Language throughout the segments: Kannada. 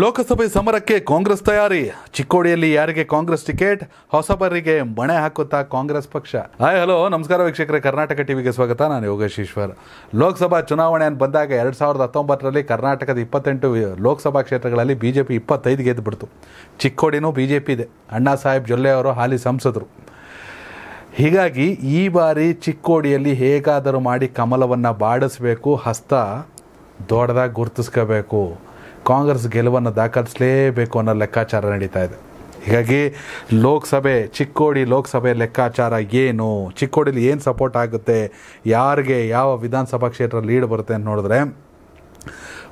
ಲೋಕಸಭೆ ಸಮರಕ್ಕೆ ಕಾಂಗ್ರೆಸ್ ತಯಾರಿ ಚಿಕ್ಕೋಡಿಯಲ್ಲಿ ಯಾರಿಗೆ ಕಾಂಗ್ರೆಸ್ ಟಿಕೆಟ್ ಹೊಸಬರಿಗೆ ಮಣೆ ಹಾಕುತ್ತಾ ಕಾಂಗ್ರೆಸ್ ಪಕ್ಷ ಹಾಯ್ ಹಲೋ ನಮಸ್ಕಾರ ವೀಕ್ಷಕರೇ ಕರ್ನಾಟಕ ಟಿವಿಗೆ ಸ್ವಾಗತ ನಾನು ಯೋಗೇಶ್ ಲೋಕಸಭಾ ಚುನಾವಣೆ ಅಂತ ಬಂದಾಗ ಎರಡು ಸಾವಿರದ ಹತ್ತೊಂಬತ್ತರಲ್ಲಿ ಕರ್ನಾಟಕದ ಇಪ್ಪತ್ತೆಂಟು ಲೋಕಸಭಾ ಕ್ಷೇತ್ರಗಳಲ್ಲಿ ಬಿ ಜೆ ಪಿ ಇಪ್ಪತ್ತೈದು ಗೆದ್ದುಬಿಡ್ತು ಚಿಕ್ಕೋಡಿನೂ ಬಿ ಜೆ ಪಿ ಇದೆ ಅಣ್ಣಾ ಸಾಹೇಬ್ ಜೊಲ್ಲೆ ಅವರು ಹಾಲಿ ಸಂಸದರು ಹೀಗಾಗಿ ಈ ಬಾರಿ ಚಿಕ್ಕೋಡಿಯಲ್ಲಿ ಹೇಗಾದರೂ ಮಾಡಿ ಕಮಲವನ್ನು ಬಾಡಿಸಬೇಕು ಹಸ್ತ ದೊಡ್ಡದಾಗಿ ಗುರುತಿಸ್ಕೋಬೇಕು ಕಾಂಗ್ರೆಸ್ ಗೆಲುವನ್ನು ದಾಖಲಿಸಲೇಬೇಕು ಅನ್ನೋ ಲೆಕ್ಕಾಚಾರ ನಡೀತಾ ಇದೆ ಹೀಗಾಗಿ ಲೋಕಸಭೆ ಚಿಕ್ಕೋಡಿ ಲೋಕಸಭೆ ಲೆಕ್ಕಾಚಾರ ಏನು ಚಿಕ್ಕೋಡಿಲಿ ಏನು ಸಪೋರ್ಟ್ ಆಗುತ್ತೆ ಯಾರಿಗೆ ಯಾವ ವಿಧಾನಸಭಾ ಕ್ಷೇತ್ರ ಲೀಡ್ ಬರುತ್ತೆ ಅಂತ ನೋಡಿದ್ರೆ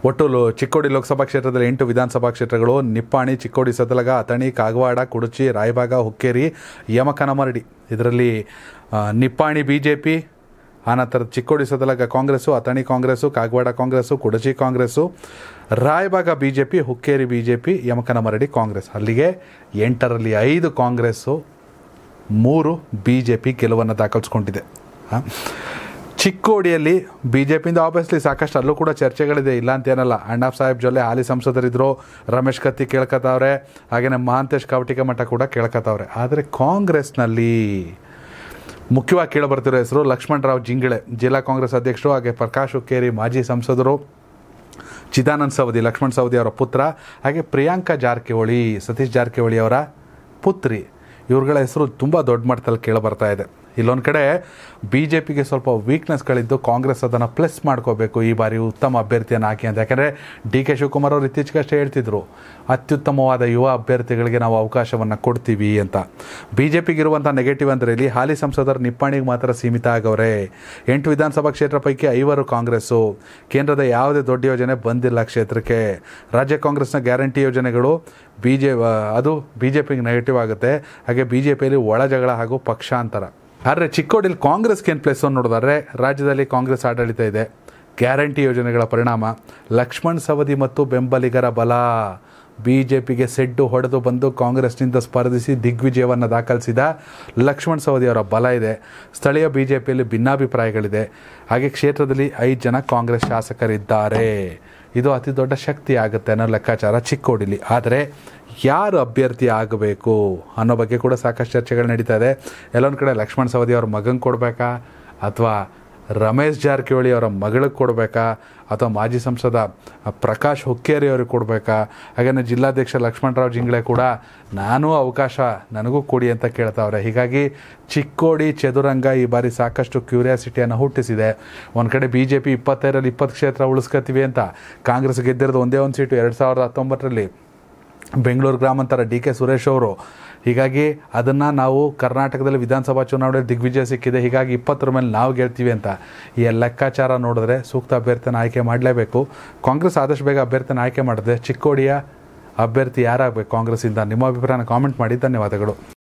ಒಟ್ಟು ಲೋ ಚಿಕ್ಕೋಡಿ ಲೋಕಸಭಾ ಕ್ಷೇತ್ರದಲ್ಲಿ ಎಂಟು ವಿಧಾನಸಭಾ ಕ್ಷೇತ್ರಗಳು ನಿಪ್ಪಾಣಿ ಚಿಕ್ಕೋಡಿ ಸದಲಗ ಅಥಣಿ ಕಾಗವಾಡ ಕುಡುಚಿ ರಾಯಭಾಗ ಹುಕ್ಕೇರಿ ಯಮಕನಮರಡಿ ಇದರಲ್ಲಿ ನಿಪ್ಪಾಣಿ ಬಿ ಜೆ ಪಿ ಆನಂತರ Chikkodi Sadalga Congress Athani Congress Kagwad Congress Kudachi Congress Raybag B J P Hukkeri B J P Yamakanmardi Congress ಅಲ್ಲಿಗೆ ಎಂಟರಲ್ಲಿ ಐದು ಕಾಂಗ್ರೆಸ್ಸು ಮೂರು ಬಿ ಜೆ ಪಿ ಗೆಲುವನ್ನು ದಾಖಲಿಸ್ಕೊಂಡಿದೆ ಹಾಂ ಚಿಕ್ಕೋಡಿಯಲ್ಲಿ ಬಿ ಜೆ ಪಿಯಿಂದ ಆಬ್ವಿಯಸ್ಲಿ ಸಾಕಷ್ಟು ಅಲ್ಲೂ ಕೂಡ ಚರ್ಚೆಗಳಿದೆ ಇಲ್ಲ ಅಂತ ಏನಲ್ಲ ಸಾಹೇಬ್ ಜೊಲ್ಲೆ ಹಾಲಿ ಸಂಸದರಿದ್ದರು ರಮೇಶ್ ಕತ್ತಿ ಕೇಳ್ಕೊತಾವ್ರೆ ಹಾಗೆಯೇ ಮಹಾಂತೇಶ್ ಕಾವಟಿಕ ಮಠ ಕೂಡ ಕೇಳ್ಕತಾವ್ರೆ ಆದರೆ ಕಾಂಗ್ರೆಸ್ನಲ್ಲಿ ಮುಖ್ಯವಾಗಿ ಕೇಳಬರ್ತಿರೋ ಹೆಸರು ಲಕ್ಷ್ಮಣರಾವ್ ಜಿಂಗಳೆ ಜಿಲ್ಲಾ ಕಾಂಗ್ರೆಸ್ ಅಧ್ಯಕ್ಷರು ಹಾಗೆ ಪ್ರಕಾಶ್ ಹುಕ್ಕೇರಿ ಮಾಜಿ ಸಂಸದರು ಚಿದಾನಂದ್ ಸವದಿ ಲಕ್ಷ್ಮಣ್ ಸವದಿ ಅವರ ಪುತ್ರ ಹಾಗೆ ಪ್ರಿಯಾಂಕಾ ಜಾರಕಿಹೊಳಿ ಸತೀಶ್ ಜಾರಕಿಹೊಳಿ ಅವರ ಪುತ್ರಿ ಇವ್ರಗಳ ಹೆಸರು ತುಂಬ ದೊಡ್ಡ ಮಟ್ಟದಲ್ಲಿ ಕೇಳಬರ್ತಾ ಇದೆ ಇಲ್ಲೊಂದು ಕಡೆ ಬಿ ಜೆ ಪಿಗೆ ಸ್ವಲ್ಪ ವೀಕ್ನೆಸ್ಗಳಿದ್ದು ಕಾಂಗ್ರೆಸ್ ಅದನ್ನು ಪ್ಲಸ್ ಮಾಡ್ಕೋಬೇಕು ಈ ಬಾರಿ ಉತ್ತಮ ಅಭ್ಯರ್ಥಿಯನ್ನು ಹಾಕಿ ಅಂತ ಯಾಕೆಂದರೆ ಡಿ ಕೆ ಶಿವಕುಮಾರ್ ಅವರು ಇತ್ತೀಚೆಗಷ್ಟೇ ಹೇಳ್ತಿದ್ರು ಅತ್ಯುತ್ತಮವಾದ ಯುವ ಅಭ್ಯರ್ಥಿಗಳಿಗೆ ನಾವು ಅವಕಾಶವನ್ನು ಕೊಡ್ತೀವಿ ಅಂತ ಬಿ ಜೆ ಪಿಗಿರುವಂಥ ನೆಗೆಟಿವ್ ಅಂದರೆ ಇಲ್ಲಿ ಹಾಲಿ ಸಂಸದರು ನಿಪ್ಪಾಣಿಗೆ ಮಾತ್ರ ಸೀಮಿತ ಆಗೋರೆ ಎಂಟು ವಿಧಾನಸಭಾ ಕ್ಷೇತ್ರ ಪೈಕಿ ಐವರು ಕಾಂಗ್ರೆಸ್ಸು ಕೇಂದ್ರದ ಯಾವುದೇ ದೊಡ್ಡ ಯೋಜನೆ ಬಂದಿಲ್ಲ ಕ್ಷೇತ್ರಕ್ಕೆ ರಾಜ್ಯ ಕಾಂಗ್ರೆಸ್ನ ಗ್ಯಾರಂಟಿ ಯೋಜನೆಗಳು ಬಿ ಜೆ ಅದು ಬಿ ಜೆ ಪಿಗೆ ನೆಗೆಟಿವ್ ಆಗುತ್ತೆ ಹಾಗೆ ಬಿ ಜೆ ಪಿಯಲ್ಲಿ ಒಳ ಜಗಳ ಹಾಗೂ ಪಕ್ಷಾಂತರ ಆದರೆ ಚಿಕ್ಕೋಡಿಯಲ್ಲಿ ಕಾಂಗ್ರೆಸ್ಗೆ ಏನು ಪ್ಲೇಸ್ ನೋಡಿದ್ರೆ ರಾಜ್ಯದಲ್ಲಿ ಕಾಂಗ್ರೆಸ್ ಆಡಳಿತ ಇದೆ ಗ್ಯಾರಂಟಿ ಯೋಜನೆಗಳ ಪರಿಣಾಮ ಲಕ್ಷ್ಮಣ್ ಸವದಿ ಮತ್ತು ಬೆಂಬಲಿಗರ ಬಲ ಬಿ ಜೆ ಪಿಗೆ ಸೆಡ್ಡು ಹೊಡೆದು ಬಂದು ಕಾಂಗ್ರೆಸ್ನಿಂದ ಸ್ಪರ್ಧಿಸಿ ದಿಗ್ವಿಜಯವನ್ನು ದಾಖಲಿಸಿದ ಲಕ್ಷ್ಮಣ್ ಸವದಿ ಅವರ ಬಲ ಇದೆ ಸ್ಥಳೀಯ ಬಿ ಜೆ ಪಿಯಲ್ಲಿ ಭಿನ್ನಾಭಿಪ್ರಾಯಗಳಿದೆ ಹಾಗೆ ಕ್ಷೇತ್ರದಲ್ಲಿ ಐದು ಜನ ಕಾಂಗ್ರೆಸ್ ಶಾಸಕರಿದ್ದಾರೆ ಇದು ಅತಿ ದೊಡ್ಡ ಶಕ್ತಿ ಆಗುತ್ತೆ ಅನ್ನೋ ಲೆಕ್ಕಾಚಾರ ಚಿಕ್ಕೋಡಿಲಿ ಆದರೆ ಯಾರು ಅಭ್ಯರ್ಥಿ ಆಗಬೇಕು ಅನ್ನೋ ಬಗ್ಗೆ ಕೂಡ ಸಾಕಷ್ಟು ಚರ್ಚೆಗಳು ನಡೀತಾ ಇದೆ ಎಲ್ಲೊಂದು ಕಡೆ ಲಕ್ಷ್ಮಣ ಸವದಿ ಅವ್ರ ಮಗಂಗೆ ಕೊಡಬೇಕಾ ಅಥವಾ ರಮೇಶ್ ಜಾರಕಿಹೊಳಿ ಅವರ ಮಗಳಿಗೆ ಕೊಡಬೇಕಾ ಅಥವಾ ಮಾಜಿ ಸಂಸದ ಪ್ರಕಾಶ್ ಹುಕ್ಕೇರಿ ಅವರಿಗೆ ಕೊಡಬೇಕಾ ಹಾಗೆಯೇ ಜಿಲ್ಲಾಧ್ಯಕ್ಷ ಲಕ್ಷ್ಮಣರಾವ್ ಜಿಂಗ್ಳೆ ಕೂಡ ನಾನೂ ಅವಕಾಶ ನನಗೂ ಕೊಡಿ ಅಂತ ಕೇಳ್ತಾವ್ರೆ ಹೀಗಾಗಿ ಚಿಕ್ಕೋಡಿ ಚದುರಂಗ ಈ ಬಾರಿ ಸಾಕಷ್ಟು ಕ್ಯೂರಿಯಾಸಿಟಿಯನ್ನು ಹುಟ್ಟಿಸಿದೆ ಒಂದು ಕಡೆ ಬಿ ಜೆ ಪಿ ಇಪ್ಪತ್ತೈದರಲ್ಲಿ ಇಪ್ಪತ್ತು ಕ್ಷೇತ್ರ ಉಳಿಸ್ಕೊತೀವಿ ಅಂತ ಕಾಂಗ್ರೆಸ್ ಗೆದ್ದಿರೋದು ಒಂದೇ ಒಂದು ಸೀಟು ಎರಡು ಸಾವಿರದ ಹತ್ತೊಂಬತ್ತರಲ್ಲಿ ಬೆಂಗಳೂರು ಗ್ರಾಮಾಂತರ ಡಿ ಕೆ ಸುರೇಶ್ ಅವರು ಹೀಗಾಗಿ ಅದನ್ನು ನಾವು ಕರ್ನಾಟಕದಲ್ಲಿ ವಿಧಾನಸಭಾ ಚುನಾವಣೆಯಲ್ಲಿ ದಿಗ್ವಿಜಯ ಸಿಕ್ಕಿದೆ ಹೀಗಾಗಿ ಇಪ್ಪತ್ತರ ಮೇಲೆ ನಾವು ಗೆಲ್ತೀವಿ ಅಂತ ಈ ಲೆಕ್ಕಾಚಾರ ನೋಡಿದ್ರೆ ಸೂಕ್ತ ಅಭ್ಯರ್ಥಿನ ಆಯ್ಕೆ ಮಾಡಲೇಬೇಕು ಕಾಂಗ್ರೆಸ್ ಆದಷ್ಟು ಬೇಗ ಅಭ್ಯರ್ಥಿನ ಆಯ್ಕೆ ಮಾಡಿದೆ ಚಿಕ್ಕೋಡಿಯ ಅಭ್ಯರ್ಥಿ ಯಾರಾಗಬೇಕು ಕಾಂಗ್ರೆಸ್ಸಿಂದ ನಿಮ್ಮ ಅಭಿಪ್ರಾಯನ ಕಾಮೆಂಟ್ ಮಾಡಿ ಧನ್ಯವಾದಗಳು